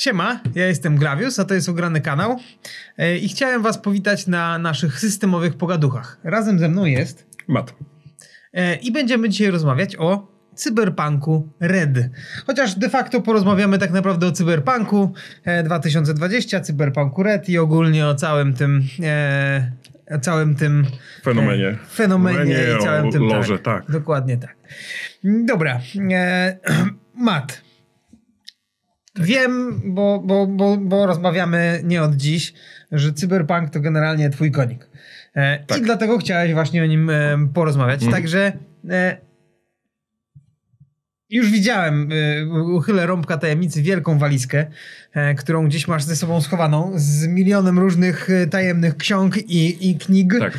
Siema, ja jestem Gravius, a to jest Ugrany Kanał e, i chciałem was powitać na naszych systemowych pogaduchach. Razem ze mną jest... Mat. E, I będziemy dzisiaj rozmawiać o cyberpunku Red. Chociaż de facto porozmawiamy tak naprawdę o cyberpunku 2020, e, cyberpunku Red i ogólnie o całym tym... E, całym tym fenomenie. fenomenie, fenomenie i całym o, tym. Tak. Loże, tak. tak. Dokładnie tak. Dobra. E, Mat. Tak. Wiem, bo, bo, bo, bo rozmawiamy nie od dziś, że cyberpunk to generalnie twój konik. E, tak. I dlatego chciałeś właśnie o nim e, porozmawiać. Mhm. Także e, już widziałem, e, uchylę rąbka tajemnicy, wielką walizkę, e, którą gdzieś masz ze sobą schowaną, z milionem różnych e, tajemnych ksiąg i, i knig. Tak.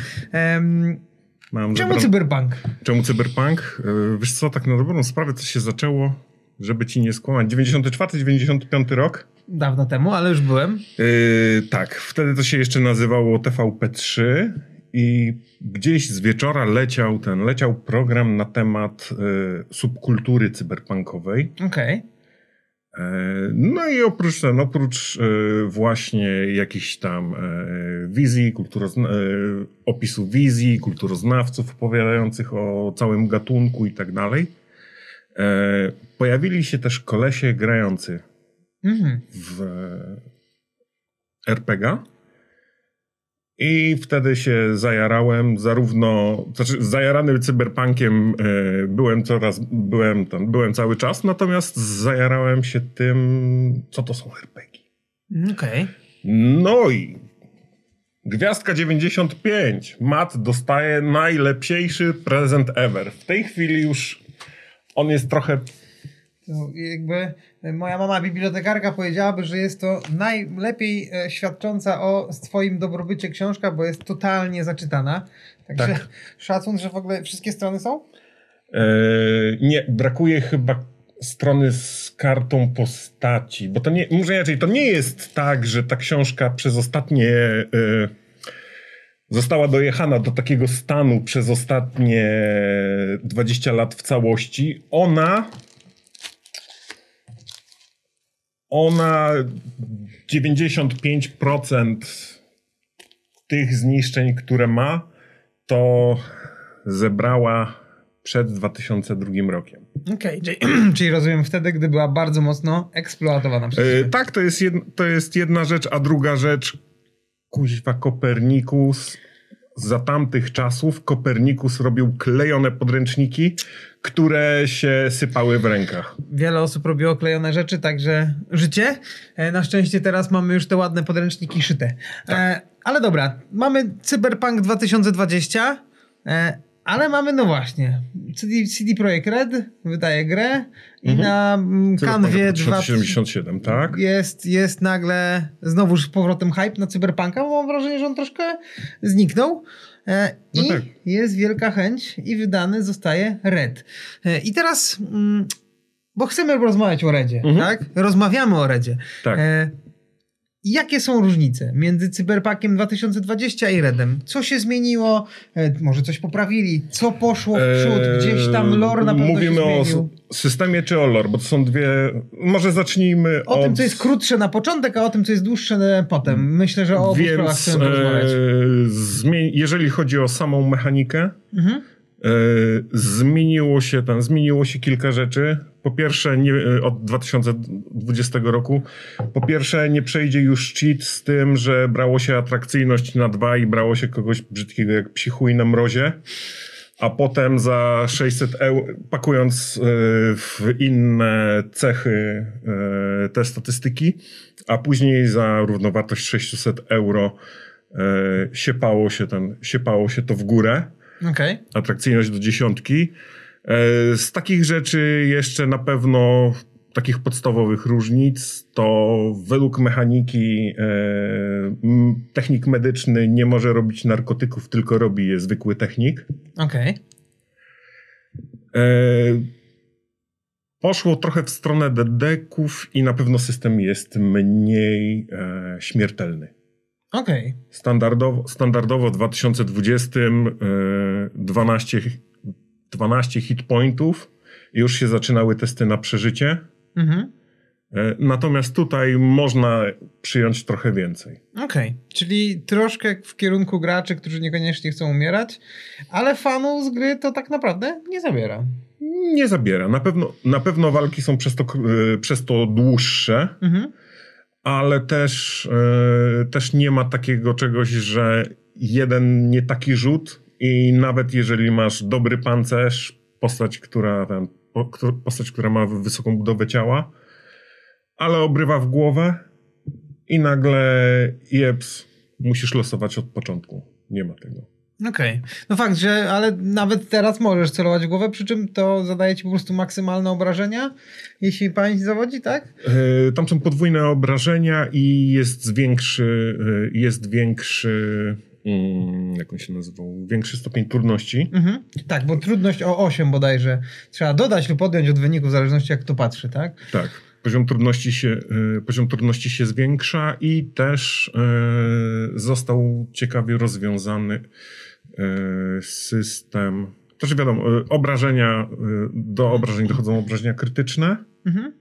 Mam czemu dobrą... cyberpunk? Czemu cyberpunk? Wiesz co, tak na dobrą sprawę to się zaczęło żeby ci nie skłamać. 94, 95 rok. Dawno temu, ale już byłem. Yy, tak, wtedy to się jeszcze nazywało TVP3 i gdzieś z wieczora leciał ten, leciał program na temat yy, subkultury cyberpunkowej. Okej. Okay. Yy, no i oprócz ten, oprócz yy, właśnie jakichś tam yy, wizji, kulturozna- opisu wizji, kulturoznawców opowiadających o całym gatunku i tak dalej, E, pojawili się też kolesie grający mhm. w RPG. I wtedy się zajarałem, zarówno, znaczy zajarany cyberpunkiem e, byłem coraz, byłem tam, byłem cały czas, natomiast zajarałem się tym, co to są RPG. Okej. Okay. No i Gwiazdka 95. Matt dostaje najlepszy prezent ever. W tej chwili już on jest trochę... To jakby moja mama bibliotekarka powiedziałaby, że jest to najlepiej e, świadcząca o swoim dobrobycie książka, bo jest totalnie zaczytana. Także tak. szacun, że w ogóle wszystkie strony są? Eee, nie, brakuje chyba strony z kartą postaci, bo to nie, może inaczej, to nie jest tak, że ta książka przez ostatnie... E, została dojechana do takiego stanu przez ostatnie 20 lat w całości. Ona. Ona 95% tych zniszczeń, które ma, to zebrała przed 2002 rokiem. Okej, okay, czyli rozumiem wtedy, gdy była bardzo mocno eksploatowana. Yy, tak, to jest, to jest jedna rzecz, a druga rzecz, kuźwa Kopernikus za tamtych czasów Kopernikus robił klejone podręczniki, które się sypały w rękach. Wiele osób robiło klejone rzeczy, także życie. E, na szczęście teraz mamy już te ładne podręczniki szyte. Tak. E, ale dobra, mamy Cyberpunk 2020. Ale mamy, no właśnie, CD, CD Projekt Red wydaje grę i mhm. na kanwie mm, 2077, tak? Jest, jest nagle znowu z powrotem hype na Cyberpunka, bo mam wrażenie, że on troszkę zniknął. E, no I tak. jest wielka chęć i wydany zostaje Red. E, I teraz, mm, bo chcemy rozmawiać o Redzie, mhm. tak? Rozmawiamy o Redzie. Tak. E, Jakie są różnice między Cyberpunkiem 2020 i Redem? Co się zmieniło? E, może coś poprawili? Co poszło w przód? Gdzieś tam e, lore na pewno Mówimy się zmienił. o systemie czy o lore, bo to są dwie... Może zacznijmy o od... tym, co jest krótsze na początek, a o tym, co jest dłuższe potem. Myślę, że o obu Więc, sprawach chcemy e, Jeżeli chodzi o samą mechanikę, mhm. E, zmieniło się, tam, zmieniło się kilka rzeczy. Po pierwsze, nie, e, od 2020 roku, po pierwsze, nie przejdzie już cheat z tym, że brało się atrakcyjność na dwa i brało się kogoś brzydkiego jak psichuj na mrozie, a potem za 600 euro, pakując e, w inne cechy te statystyki, a później za równowartość 600 euro siepało się, ten, siepało się to w górę. Okay. Atrakcyjność do dziesiątki. E, z takich rzeczy jeszcze na pewno takich podstawowych różnic to według mechaniki e, technik medyczny nie może robić narkotyków, tylko robi je zwykły technik. Okej. Okay. E, poszło trochę w stronę dedeków i na pewno system jest mniej śmiertelny. Okej. Okay. Standardowo, standardowo w 2020 yy, 12, 12 hit pointów. Już się zaczynały testy na przeżycie. Mhm. E, natomiast tutaj można przyjąć trochę więcej. Okej, okay. czyli troszkę w kierunku graczy, którzy niekoniecznie chcą umierać, ale fanów z gry to tak naprawdę nie zabiera. Nie zabiera. Na pewno, na pewno walki są przez to, e, przez to dłuższe. Mhm ale też, e, też nie ma takiego czegoś, że jeden nie taki rzut i nawet jeżeli masz dobry pancerz, postać, która, ten, postać, która ma wysoką budowę ciała, ale obrywa w głowę i nagle Jeps, musisz losować od początku. Nie ma tego. Okej. Okay. No fakt, że ale nawet teraz możesz celować w głowę, przy czym to zadaje ci po prostu maksymalne obrażenia, jeśli pani zawodzi, tak? Yy, tam są podwójne obrażenia i jest większy, yy, jest większy mm, jak on się nazywał, większy stopień trudności. Mhm. Tak, bo trudność o 8 bodajże trzeba dodać lub odjąć od wyniku, w zależności jak to patrzy, tak? Tak poziom trudności się, e, poziom trudności się zwiększa i też e, został ciekawie rozwiązany e, system. To się znaczy wiadomo, obrażenia, do obrażeń dochodzą obrażenia krytyczne. Mhm.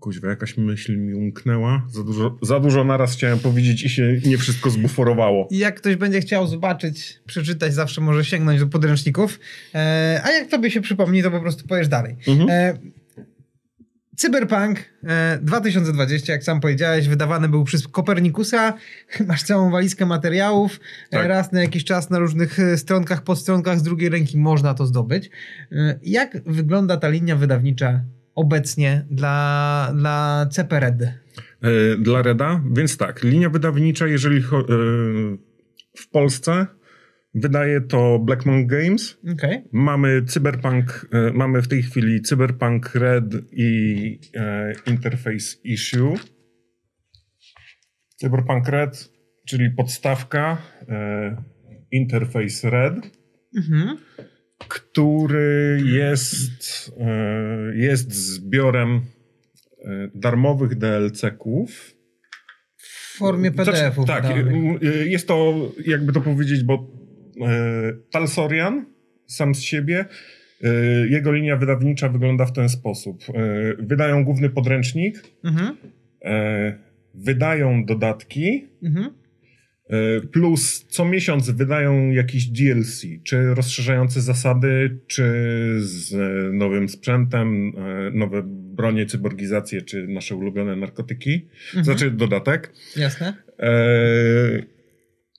Kuźwa, jakaś myśl mi umknęła. Za dużo, za dużo naraz chciałem powiedzieć i się nie wszystko zbuforowało. Jak ktoś będzie chciał zobaczyć, przeczytać, zawsze może sięgnąć do podręczników. E, a jak tobie się przypomni, to po prostu pojedziesz dalej. Mhm. E, Cyberpunk 2020, e, jak sam powiedziałeś, wydawany był przez Kopernikusa. Masz całą walizkę materiałów. E, tak. Raz na jakiś czas na różnych e, stronkach, podstronkach z drugiej ręki można to zdobyć. Jak wygląda ta linia wydawnicza obecnie dla, dla CPRED? E, dla REDA? Więc tak, linia wydawnicza, jeżeli e, w Polsce wydaje to Blackmon Games. Okay. Mamy Cyberpunk, e, mamy w tej chwili Cyberpunk Red i Interface Issue. Cyberpunk Red, czyli podstawka, Interface Red. Mhm który jest, e, jest zbiorem e, darmowych DLC-ków. W formie znaczy, PDF-ów. Tak, danych. E, jest to, jakby to powiedzieć, bo Talsorian sam z siebie, jego linia wydawnicza wygląda w ten sposób. Wydają główny podręcznik, mhm. wydają dodatki, mhm E, plus co miesiąc wydają jakiś DLC, czy rozszerzające zasady, czy z e, nowym sprzętem, e, nowe bronie, cyborgizacje, czy nasze ulubione narkotyki, mhm. znaczy dodatek. Jasne.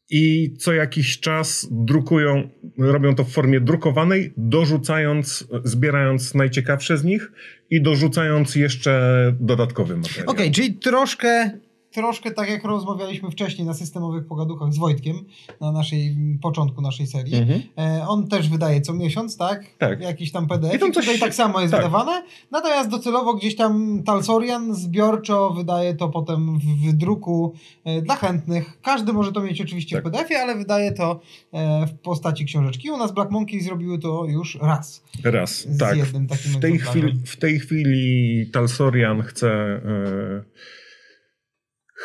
I co jakiś czas drukują, robią to w formie drukowanej, dorzucając, zbierając najciekawsze z nich i dorzucając jeszcze dodatkowy materiał. Okej, okay, czyli troszkę troszkę tak jak rozmawialiśmy wcześniej na systemowych pogadukach z Wojtkiem, na naszej początku naszej serii. Mhm. E, on też wydaje co miesiąc, tak? tak. Jakiś tam PDF. I tam coś... Tutaj tak samo jest tak. wydawane. Natomiast docelowo gdzieś tam Talsorian zbiorczo wydaje to potem w druku e, dla chętnych. Każdy może to mieć oczywiście tak. w PDF-ie, ale wydaje to e, w postaci książeczki. U nas Black Monkey zrobiły to już raz. Raz, Z tak. w, tej chwili, w tej chwili Talsorian chce e,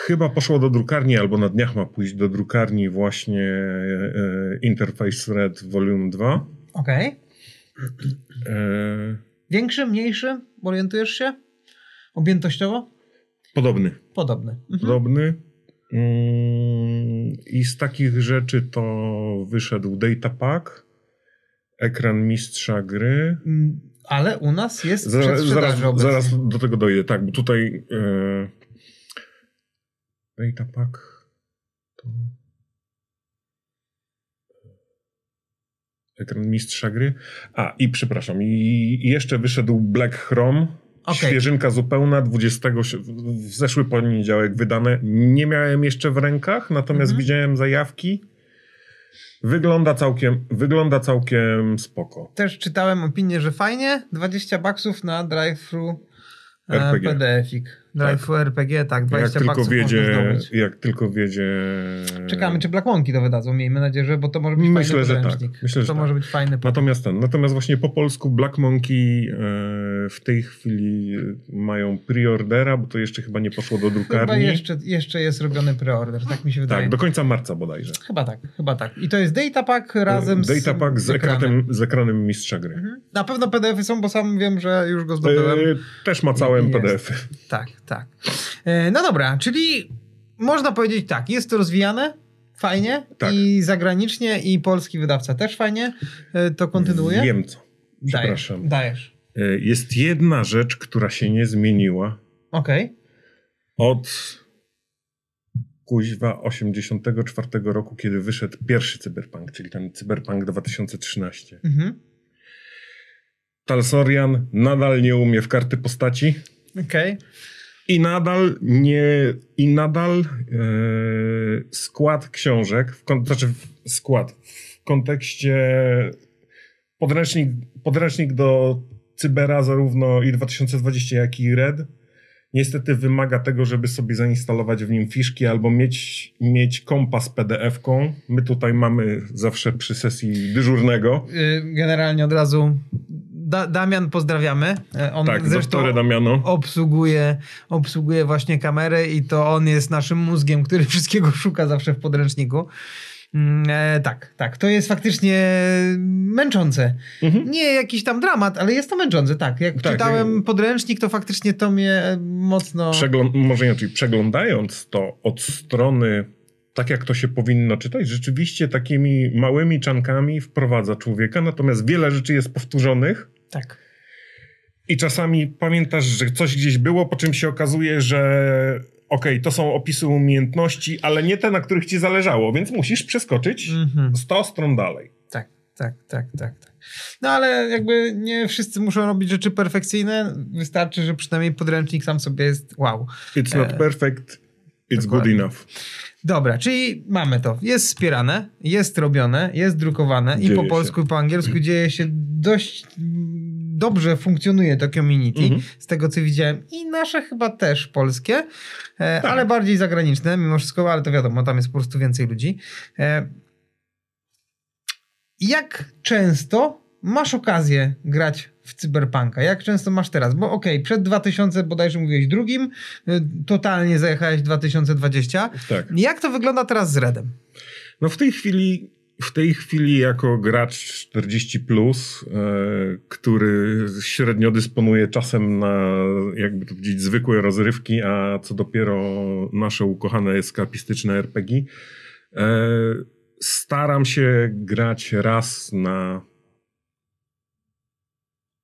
Chyba poszło do drukarni, albo na dniach ma pójść do drukarni właśnie e, e, Interface Red Volume 2. Okej. Okay. E, Większy, mniejszy? Orientujesz się? Objętościowo? Podobny. Podobny. Mhm. Podobny. Mm, I z takich rzeczy to wyszedł Data Pack, ekran mistrza gry. Mm, ale u nas jest Zara, zaraz, zaraz do tego dojdę, tak, bo tutaj... Beta pack to e, ekran mistrza gry. A i przepraszam, i jeszcze wyszedł Black Chrome. Okay. Świeżynka zupełna, 20 w zeszły poniedziałek wydane. Nie miałem jeszcze w rękach, natomiast mm -hmm. widziałem zajawki. Wygląda całkiem, wygląda całkiem spoko. Też czytałem opinię, że fajnie, 20 baksów na drive-thru e, PDF-ik. No tak. RPG tak, 20 jak tylko wiedzie, Jak tylko wiedzie... Czekamy, czy Black Monkey to wydadzą, miejmy nadzieję, że, bo to może być Myślę, fajny że Tak. Myślę, że to tak. może być fajny Natomiast ten, natomiast właśnie po polsku Black Monkey w tej chwili e, mają preordera, bo to jeszcze chyba nie poszło do drukarni. Chyba jeszcze, jeszcze jest robiony preorder, tak mi się wydaje. Tak, do końca marca bodajże. Chyba tak, chyba tak. I to jest data pack razem data z... Data pack z, ekranem. ekranem. z ekranem mistrza gry. Mhm. Na pewno PDFy są, bo sam wiem, że już go zdobyłem. E, też ma całe PDFy. Tak, tak. E, no dobra, czyli można powiedzieć tak, jest to rozwijane, fajnie tak. i zagranicznie i polski wydawca też fajnie e, to kontynuuje. Wiem co, przepraszam. Dajesz. Dajesz. Jest jedna rzecz, która się nie zmieniła. Okej. Okay. Od kuźwa 84 roku, kiedy wyszedł pierwszy Cyberpunk, czyli ten Cyberpunk 2013. Mhm. Talsorian nadal nie umie w karty postaci. Okej. Okay. I nadal nie, i nadal yy, skład książek, w, znaczy skład w kontekście podręcznik, podręcznik do cybera zarówno i 2020 jak i RED niestety wymaga tego, żeby sobie zainstalować w nim fiszki albo mieć, mieć kompas PDF-ką. My tutaj mamy zawsze przy sesji dyżurnego. Y, generalnie od razu da Damian pozdrawiamy. E, on tak, zresztą Damiano. obsługuje, obsługuje właśnie kamerę i to on jest naszym mózgiem, który wszystkiego szuka zawsze w podręczniku. Mm, e, tak, tak. To jest faktycznie męczące. Mhm. Nie jakiś tam dramat, ale jest to męczące, tak. Jak tak, czytałem podręcznik, to faktycznie to mnie e, mocno. Przeglą może inaczej, przeglądając to od strony tak jak to się powinno czytać, rzeczywiście takimi małymi czankami wprowadza człowieka, natomiast wiele rzeczy jest powtórzonych tak. I czasami pamiętasz, że coś gdzieś było, po czym się okazuje, że okej, okay, to są opisy umiejętności, ale nie te, na których ci zależało, więc musisz przeskoczyć mm 100 stron dalej. Tak, tak, tak, tak, tak. No ale jakby nie wszyscy muszą robić rzeczy perfekcyjne. Wystarczy, że przynajmniej podręcznik sam sobie jest wow. It's not e, perfect, it's Dokładnie. good enough. Dobra, czyli mamy to. Jest wspierane, jest robione, jest drukowane dzieje i po się. polsku, po angielsku dzieje się dość dobrze funkcjonuje to community, mm -hmm. z tego co widziałem, i nasze chyba też polskie, e, tak. ale bardziej zagraniczne, mimo wszystko, ale to wiadomo, tam jest po prostu więcej ludzi. E, jak często masz okazję grać w cyberpunka? Jak często masz teraz? Bo okej, okay, przed 2000 bodajże mówiłeś drugim, y, totalnie zajechałeś 2020. Tak. Jak to wygląda teraz z Redem? No w tej chwili w tej chwili jako gracz 40, plus, e, który średnio dysponuje czasem na, jakby to powiedzieć, zwykłe rozrywki, a co dopiero nasze ukochane eskapistyczne RPG, e, staram się grać raz na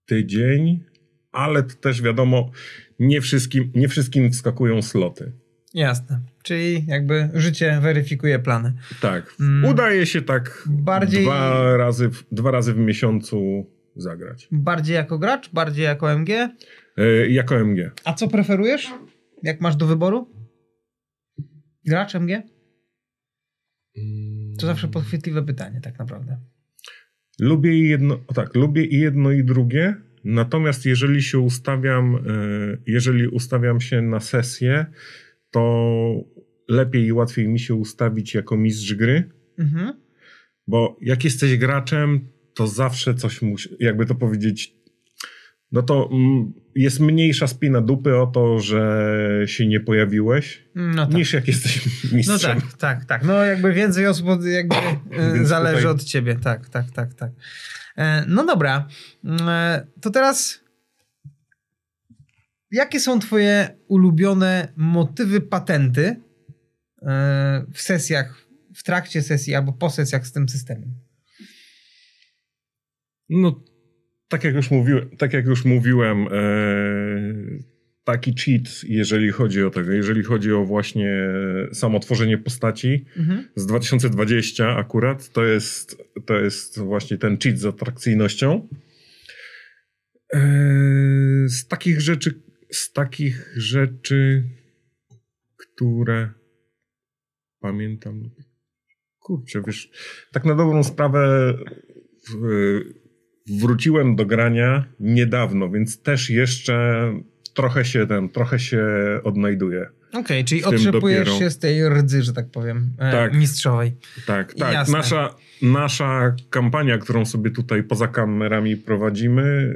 tydzień, ale to też wiadomo, nie wszystkim, nie wszystkim wskakują sloty. Jasne. Czyli jakby życie weryfikuje plany. Tak. Mm. Udaje się tak bardziej... dwa, razy w, dwa razy w miesiącu zagrać. Bardziej jako gracz, bardziej jako MG? E, jako MG. A co preferujesz? Jak masz do wyboru? Gracz MG? To mm. zawsze podchwytliwe pytanie, tak naprawdę. Lubię i jedno, tak, lubię i jedno i drugie, natomiast jeżeli się ustawiam, e, jeżeli ustawiam się na sesję, to lepiej i łatwiej mi się ustawić jako mistrz gry, mhm. bo jak jesteś graczem, to zawsze coś musi, jakby to powiedzieć, no to mm, jest mniejsza spina dupy o to, że się nie pojawiłeś, no tak. niż jak jesteś mistrzem. No tak, tak, tak. No jakby więcej osób jakby e, zależy tutaj... od ciebie. Tak, tak, tak, tak. E, no dobra, mm, e, to teraz jakie są twoje ulubione motywy patenty w sesjach, w trakcie sesji albo po sesjach z tym systemem? No tak jak już, mówiłem, tak jak już mówiłem, e, taki cheat, jeżeli chodzi o tego, jeżeli chodzi o właśnie samo tworzenie postaci mhm. z 2020 akurat, to jest, to jest właśnie ten cheat z atrakcyjnością. E, z takich rzeczy, z takich rzeczy, które pamiętam. Kurczę, wiesz, tak na dobrą sprawę wróciłem do grania niedawno, więc też jeszcze trochę się ten, trochę się odnajduję. Okej, okay, czyli otrzepujesz dopiero. się z tej rdzy, że tak powiem, e, tak, e, mistrzowej. Tak, tak. Nasza, nasza kampania, którą sobie tutaj poza kamerami prowadzimy,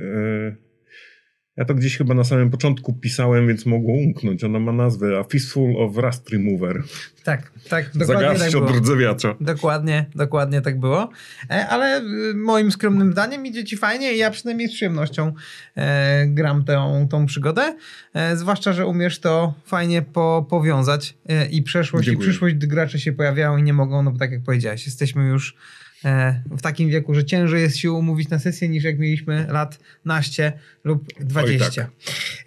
e, ja to gdzieś chyba na samym początku pisałem, więc mogło umknąć. Ona ma nazwę A Fistful of Rust Remover. Tak, tak, dokładnie tak było. od rdzewiacza. Dokładnie, dokładnie tak było. E, ale y, moim skromnym zdaniem idzie ci fajnie i ja przynajmniej z przyjemnością e, gram tę, tą przygodę. E, zwłaszcza, że umiesz to fajnie po, powiązać i przeszłość Dziękuję. i przyszłość graczy się pojawiają i nie mogą, no bo tak jak powiedziałeś, jesteśmy już E, w takim wieku, że ciężej jest się umówić na sesję niż jak mieliśmy lat naście lub 20. Tak.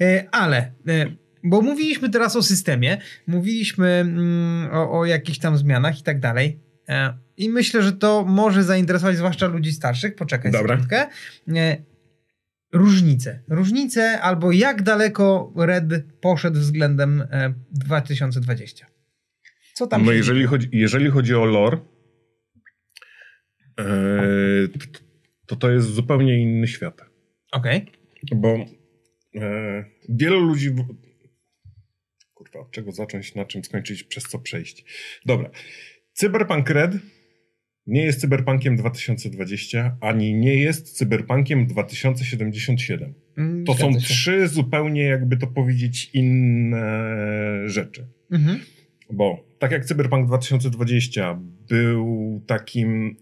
E, ale e, bo mówiliśmy teraz o systemie, mówiliśmy mm, o, o jakichś tam zmianach i tak dalej. I myślę, że to może zainteresować zwłaszcza ludzi starszych. Poczekaj Dobra. sekundkę. Różnice. Różnice albo jak daleko Red poszedł względem 2020. Co tam No jeżeli chodzi, jeżeli chodzi o lore, Eee, to to jest zupełnie inny świat. Okej. Okay. Bo e, wielu ludzi. Kurwa, od czego zacząć, na czym skończyć, przez co przejść. Dobra. Cyberpunk Red nie jest cyberpunkiem 2020, ani nie jest cyberpunkiem 2077. Mm, to są się. trzy zupełnie, jakby to powiedzieć, inne rzeczy. Mhm. Bo tak jak Cyberpunk 2020 był takim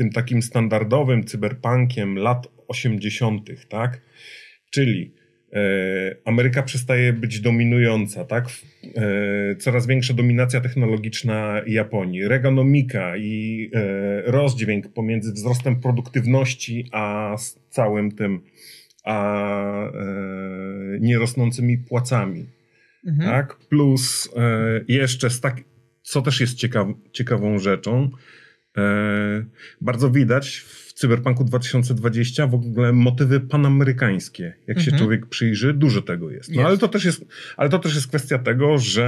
tym takim standardowym cyberpunkiem lat 80., tak? Czyli e, Ameryka przestaje być dominująca, tak? E, coraz większa dominacja technologiczna Japonii, reganomika i e, rozdźwięk pomiędzy wzrostem produktywności a całym tym, a nierosnącymi płacami, mhm. tak? Plus jeszcze, tak, co też jest ciekaw, ciekawą rzeczą, E, bardzo widać w Cyberpunku 2020 w ogóle motywy panamerykańskie. Jak mhm. się człowiek przyjrzy, dużo tego jest. No, jest. Ale, to też jest ale to też jest kwestia tego, że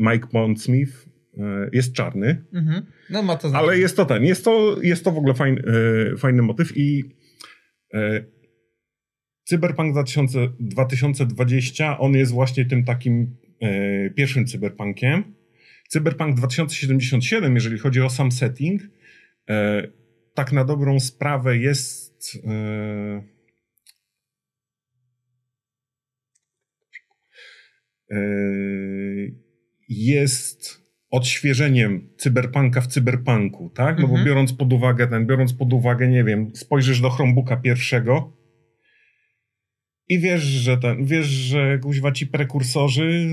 e, Mike Pondsmith e, jest czarny. Mhm. No, ma to znaczenie. Ale jest to ten, jest to, jest to w ogóle fajny, fajny motyw i Cyberpunk 2020, on jest właśnie tym takim pierwszym cyberpunkiem, Cyberpunk 2077, jeżeli chodzi o sam setting, e, tak na dobrą sprawę jest. E, e jest odświeżeniem cyberpunka w cyberpunku, tak? No bo mhm. biorąc pod uwagę ten, biorąc pod uwagę, nie wiem, spojrzysz do Chromebooka pierwszego i wiesz, że ten, wiesz, że guźwa ci prekursorzy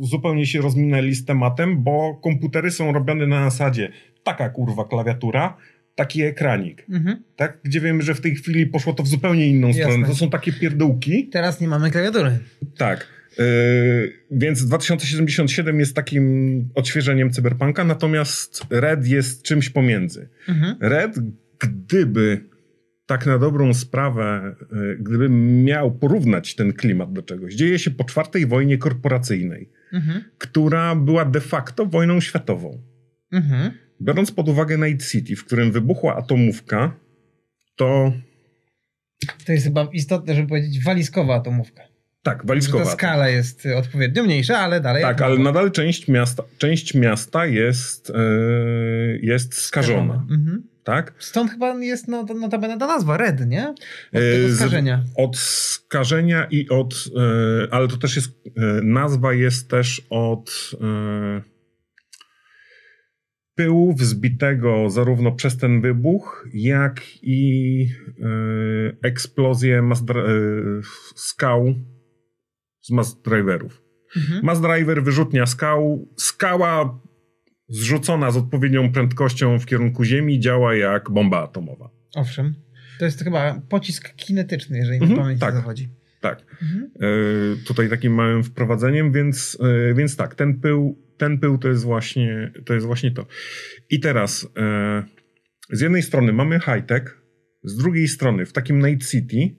zupełnie się rozminęli z tematem, bo komputery są robione na zasadzie taka kurwa klawiatura, taki ekranik, mhm. tak? Gdzie wiemy, że w tej chwili poszło to w zupełnie inną Jasne. stronę. To są takie pierdółki. Teraz nie mamy klawiatury. Tak. Yy, więc 2077 jest takim odświeżeniem cyberpunka, natomiast Red jest czymś pomiędzy. Mhm. Red, gdyby tak na dobrą sprawę, e, gdybym miał porównać ten klimat do czegoś, dzieje się po czwartej wojnie korporacyjnej mhm. która była de facto wojną światową. Mhm. Biorąc pod uwagę Night City, w którym wybuchła atomówka, to. To jest chyba istotne, żeby powiedzieć walizkowa atomówka. Tak, walizkowa. ta skala jest e, odpowiednio mniejsza, ale dalej. Tak, ale nadal część miasta, część miasta jest, yy, jest skażona. skażona. Mhm tak? Stąd chyba jest no, notabene ta nazwa, red, nie? Od tego e, skażenia. Z, od skażenia i od, e, ale to też jest, e, nazwa jest też od... pyłu wzbitego zarówno przez ten wybuch, jak i yy, eksplozję yy, skał z mass driverów. Mhm. Mass driver, wyrzutnia skał, skała zrzucona z odpowiednią prędkością w kierunku Ziemi działa jak bomba atomowa. Owszem. To jest chyba pocisk kinetyczny, jeżeli mhm, mi pamięć tak. nie zachodzi. Tak. Mhm. E, tutaj takim małym wprowadzeniem, więc, e, więc tak, ten pył, ten pył to jest właśnie to. Jest właśnie to. I teraz e, z jednej strony mamy high-tech, z drugiej strony w takim Night City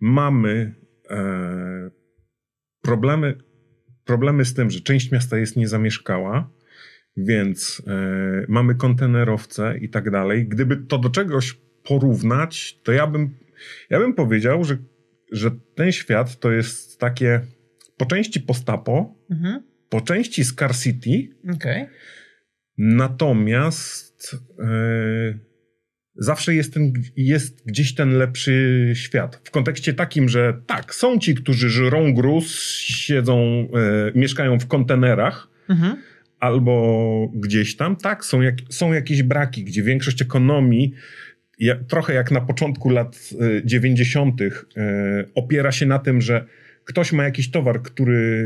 mamy e, problemy, problemy z tym, że część miasta jest niezamieszkała, więc y, mamy kontenerowce i tak dalej. Gdyby to do czegoś porównać, to ja bym, ja bym powiedział, że, że ten świat to jest takie po części postapo, mhm. po części scarcity. Okay. Natomiast y, zawsze jest, ten, jest gdzieś ten lepszy świat. W kontekście takim, że tak, są ci, którzy żrą gruz, siedzą, y, mieszkają w kontenerach. Mhm albo gdzieś tam. Tak, są, jak, są jakieś braki, gdzie większość ekonomii ja, trochę jak na początku lat y, 90. Y, opiera się na tym, że ktoś ma jakiś towar, który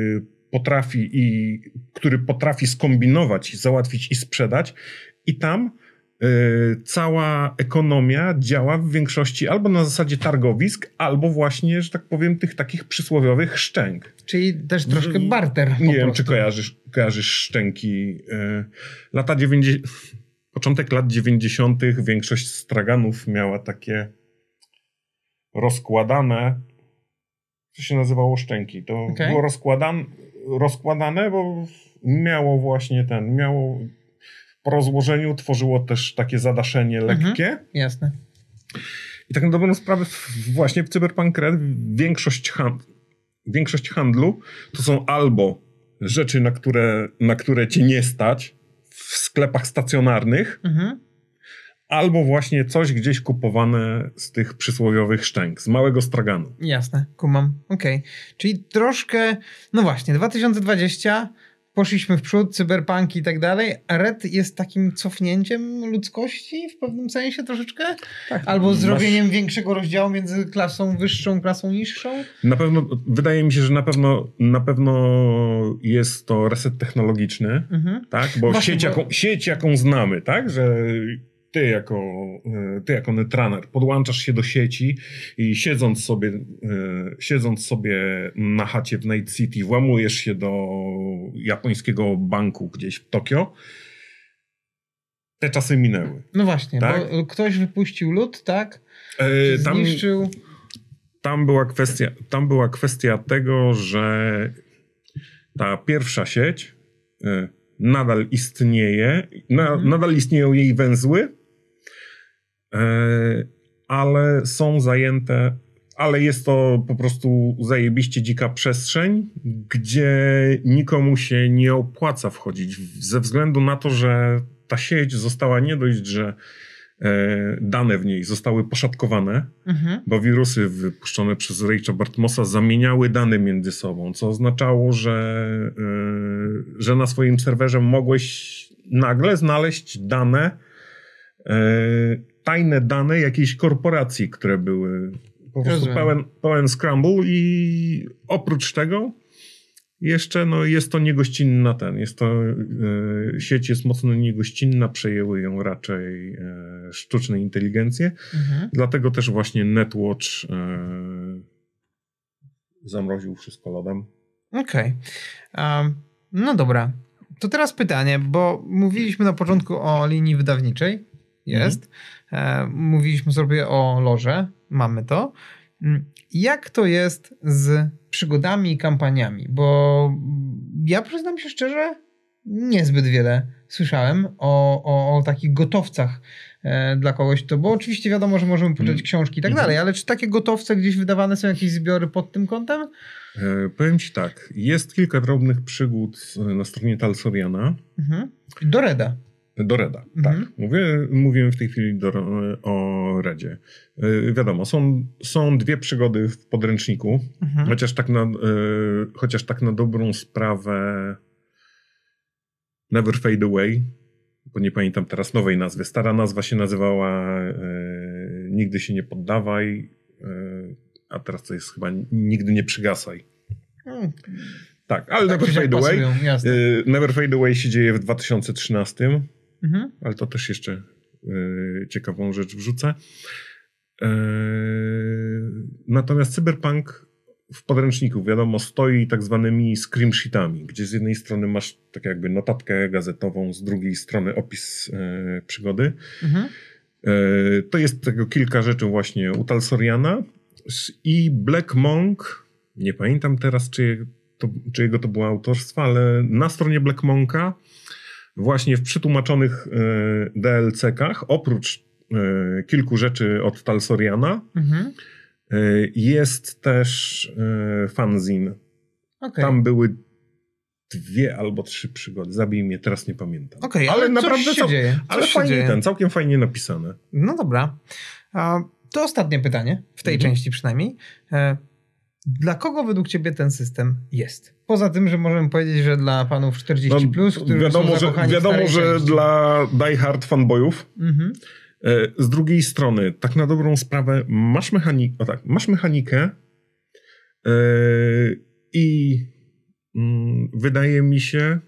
potrafi i który potrafi skombinować, załatwić i sprzedać, i tam E, cała ekonomia działa w większości albo na zasadzie targowisk, albo właśnie, że tak powiem, tych takich przysłowiowych szczęk. Czyli też troszkę mm, barter. Nie prostu. wiem, czy kojarzysz, kojarzysz szczęki. E, lata 90. Początek lat 90. większość straganów miała takie rozkładane. Co się nazywało szczęki? To okay. było rozkładan, rozkładane, bo miało właśnie ten, miało po rozłożeniu tworzyło też takie zadaszenie mhm. lekkie. Mhm, jasne. I tak na dobrą sprawę właśnie w Cyberpunk Red większość, hand, większość handlu to są albo rzeczy, na które, na które cię nie stać w sklepach stacjonarnych, mhm. albo właśnie coś gdzieś kupowane z tych przysłowiowych szczęk, z małego straganu. Jasne, kumam, okej. Okay. Czyli troszkę, no właśnie, 2020 poszliśmy w przód, cyberpunki i tak dalej, a Red jest takim cofnięciem ludzkości w pewnym sensie troszeczkę? Tak, Albo zrobieniem większego rozdziału między klasą wyższą, klasą niższą? Na pewno, wydaje mi się, że na pewno, na pewno jest to reset technologiczny, mhm. tak? Bo, Właśnie, sieć, bo... Jaką, sieć, jaką znamy, tak? Że ty jako, e, ty jako netrunner podłączasz się do sieci i siedząc sobie, e, siedząc sobie na chacie w Night City, włamujesz się do japońskiego banku gdzieś w Tokio. Te czasy minęły. No właśnie, tak? bo ktoś wypuścił lód, tak? E, tam, zniszczył. Tam była, kwestia, tam była kwestia tego, że ta pierwsza sieć nadal istnieje, na, mhm. nadal istnieją jej węzły, E, ale są zajęte, ale jest to po prostu zajebiście dzika przestrzeń, gdzie nikomu się nie opłaca wchodzić, ze względu na to, że ta sieć została nie dość, że e, dane w niej zostały poszatkowane, mhm. bo wirusy wypuszczone przez Rachela Bartmosa zamieniały dane między sobą, co oznaczało, że, e, że na swoim serwerze mogłeś nagle znaleźć dane tajne dane jakiejś korporacji, które były po prostu pełen, pełen scramble i oprócz tego jeszcze no, jest to niegościnna ten, jest to, y, sieć jest mocno niegościnna, przejęły ją raczej y, sztuczne inteligencje, mhm. dlatego też właśnie Netwatch y, zamroził wszystko lodem. Okej, okay. um, no dobra, to teraz pytanie, bo mówiliśmy na początku o linii wydawniczej, jest, mhm. E, mówiliśmy sobie o loże, mamy to. Mm, jak to jest z przygodami i kampaniami? Bo ja przyznam się szczerze, niezbyt wiele słyszałem o, o, o takich gotowcach e, dla kogoś, to bo oczywiście wiadomo, że możemy poczytać mm. książki i tak mm. dalej, ale czy takie gotowce gdzieś wydawane są jakieś zbiory pod tym kątem? E, powiem ci tak, jest kilka drobnych przygód e, na stronie Talsoriana. Mhm. Doreda. Do Reda, tak. mhm. tak. Mówię, mówimy w tej chwili do, e, o Redzie. Yy, wiadomo, są, są dwie przygody w podręczniku, mhm. chociaż, tak na, yy, chociaż tak na dobrą sprawę Never Fade Away, bo nie pamiętam teraz nowej nazwy. Stara nazwa się nazywała yy, Nigdy się nie poddawaj, a teraz to jest chyba Nigdy nie przygasaj. Mhm. Tak, ale tak Never Fade Away. Never Fade Away się dzieje w 2013. Mhm. Ale to też jeszcze y, ciekawą rzecz wrzucę. E, natomiast cyberpunk w podręczniku, wiadomo, stoi tak zwanymi scream gdzie z jednej strony masz tak jakby notatkę gazetową, z drugiej strony opis e, przygody. Mhm. E, to jest tego kilka rzeczy właśnie u Talsoriana i Black Monk, nie pamiętam teraz czy to, czyjego to było autorstwa, ale na stronie Black Monka właśnie w przetłumaczonych e, DLC-kach, oprócz e, kilku rzeczy od Talsoriana, mhm. E, jest też fanzin. Okay. Tam były dwie albo trzy przygody. Zabij mnie, teraz nie pamiętam. Okay, ale, ale naprawdę cał... ale fajnie ten, całkiem fajnie napisane. No dobra. To ostatnie pytanie, w tej mhm. części przynajmniej. Dla kogo według ciebie ten system jest? Poza tym, że możemy powiedzieć, że dla panów 40, no, plus, którzy wiadomo, są że, Wiadomo, że części. dla diehard fanboyów. Mhm. E, z drugiej strony, tak na dobrą sprawę, masz, mechani o tak, masz mechanikę yy, i yy, wydaje mi się,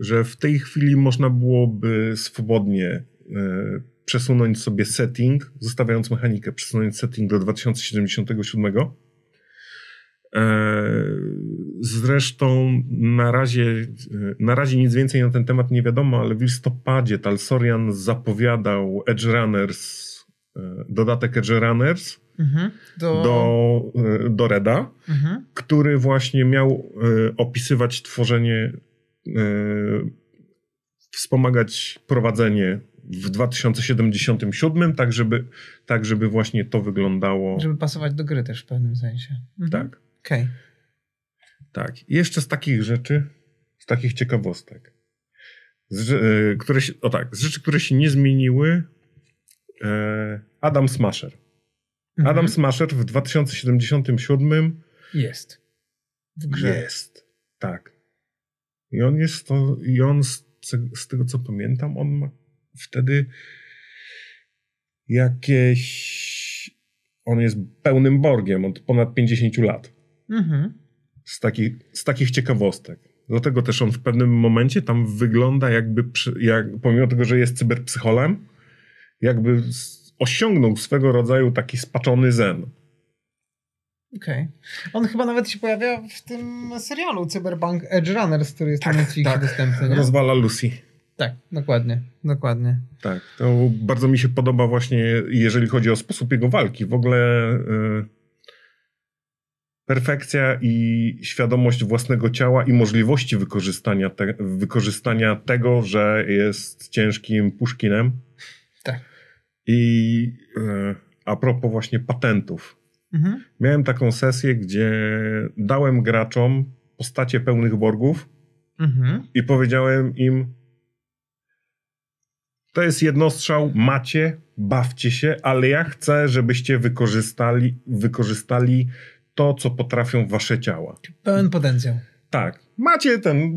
że w tej chwili można byłoby swobodnie yy, przesunąć sobie setting, zostawiając mechanikę, przesunąć setting do 2077 E, zresztą na razie, e, na razie nic więcej na ten temat nie wiadomo, ale w listopadzie Tal Sorian zapowiadał Edge Runners, e, dodatek Edge Runners mhm. do... do, do Reda, mhm. który właśnie miał opisywać tworzenie, wspomagać prowadzenie w 2077, tak żeby, tak żeby właśnie to wyglądało. Żeby pasować do gry też w pewnym sensie. Mhm. Tak. Okej. Okay. Tak. jeszcze z takich rzeczy, z takich ciekawostek, z, y, które się, o tak, z rzeczy, które się nie zmieniły, e, Adam Smasher. Mhm. Adam Smasher w 2077 jest. W grze. Jest. Tak. I on jest to, i on z, z tego co pamiętam, on ma wtedy jakieś. On jest pełnym Borgiem od ponad 50 lat. Mhm. Z, taki, z takich ciekawostek. Dlatego też on w pewnym momencie tam wygląda jakby, przy, jak, pomimo tego, że jest cyberpsycholem, jakby osiągnął swego rodzaju taki spaczony zen. Okej. Okay. On chyba nawet się pojawia w tym serialu Cyberpunk Edge Runners, który jest tak, na Netflixie tak. dostępny. Nie? Rozwala Lucy. Tak, dokładnie, dokładnie. Tak, to bardzo mi się podoba właśnie, jeżeli chodzi o sposób jego walki. W ogóle... Yy perfekcja i świadomość własnego ciała i możliwości wykorzystania, te, wykorzystania tego, że jest ciężkim puszkinem. Tak. I e, a propos właśnie patentów. Mhm. Miałem taką sesję, gdzie dałem graczom postacie pełnych borgów mhm. i powiedziałem im to jest jednostrzał, macie, bawcie się, ale ja chcę, żebyście wykorzystali, wykorzystali to, co potrafią wasze ciała. Pełen potencjał. Tak. Macie ten,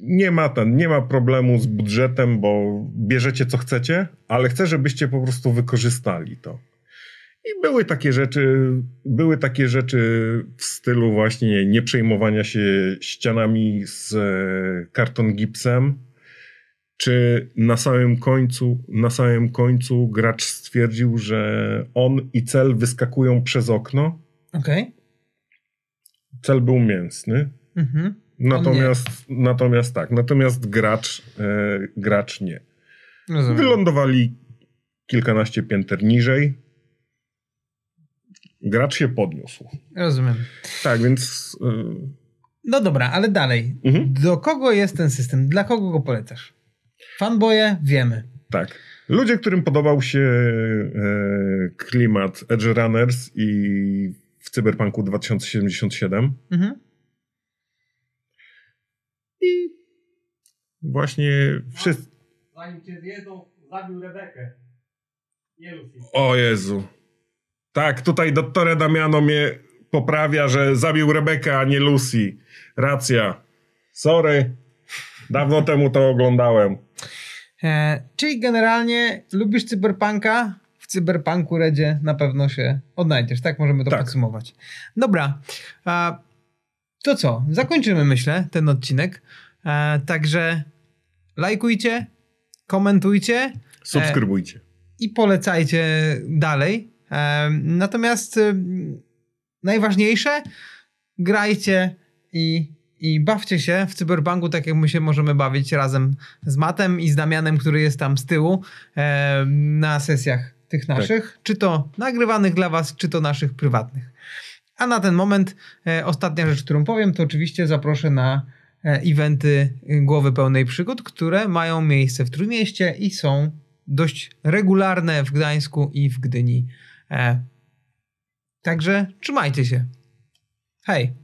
nie ma ten, nie ma problemu z budżetem, bo bierzecie co chcecie, ale chcę, żebyście po prostu wykorzystali to. I były takie rzeczy, były takie rzeczy w stylu właśnie nieprzejmowania się ścianami z e, karton gipsem, czy na samym końcu, na samym końcu gracz stwierdził, że on i cel wyskakują przez okno Okej. Okay. Cel był mięsny. Mhm. Natomiast, natomiast tak, natomiast gracz, e, gracz nie. Rozumiem. Wylądowali kilkanaście pięter niżej. Gracz się podniósł. Rozumiem. Tak, więc. E, no dobra, ale dalej. Mhm. Do kogo jest ten system? Dla kogo go polecasz? Fanboje wiemy. Tak. Ludzie, którym podobał się e, klimat Edge Runners i Cyberpunku 2077. Mhm. I właśnie wszyscy... Zanim cię zjedzą, zabił Rebekę. Nie Lucy. O Jezu. Tak, tutaj doktor Damiano mnie poprawia, że zabił Rebekę, a nie Lucy. Racja. Sorry. Dawno temu to oglądałem. E, czyli generalnie lubisz cyberpunka, cyberpunku Redzie na pewno się odnajdziesz. Tak możemy to tak. podsumować. Dobra. to co? Zakończymy, myślę, ten odcinek. E, także lajkujcie, komentujcie, e, subskrybujcie i polecajcie dalej. E, natomiast y, najważniejsze, grajcie i i bawcie się w cyberbanku tak jak my się możemy bawić razem z Matem i z Damianem, który jest tam z tyłu na sesjach tych tak. naszych, tak. czy to nagrywanych dla Was, czy to naszych prywatnych. A na ten moment e, ostatnia rzecz, którą powiem, to oczywiście zaproszę na e, eventy Głowy Pełnej Przygód, które mają miejsce w Trójmieście i są dość regularne w Gdańsku i w Gdyni. E, także trzymajcie się. Hej!